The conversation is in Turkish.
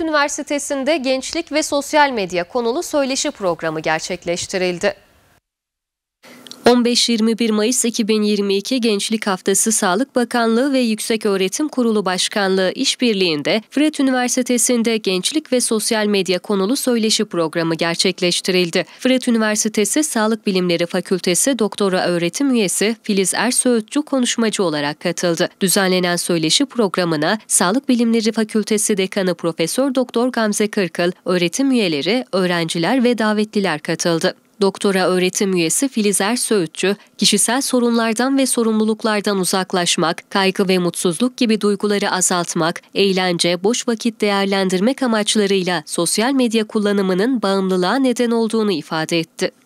Üniversitesi'nde gençlik ve sosyal medya konulu söyleşi programı gerçekleştirildi. 15-21 Mayıs 2022 Gençlik Haftası Sağlık Bakanlığı ve Yüksek Öğretim Kurulu Başkanlığı işbirliğinde Fırat Üniversitesi'nde Gençlik ve Sosyal Medya konulu söyleşi programı gerçekleştirildi. Fırat Üniversitesi Sağlık Bilimleri Fakültesi Doktora Öğretim Üyesi Filiz Ersoğutçu konuşmacı olarak katıldı. Düzenlenen söyleşi programına Sağlık Bilimleri Fakültesi Dekanı Profesör Doktor Gamze Kırkıl, öğretim üyeleri, öğrenciler ve davetliler katıldı. Doktora öğretim üyesi Filizer Ersöğütçü, kişisel sorunlardan ve sorumluluklardan uzaklaşmak, kaygı ve mutsuzluk gibi duyguları azaltmak, eğlence, boş vakit değerlendirmek amaçlarıyla sosyal medya kullanımının bağımlılığa neden olduğunu ifade etti.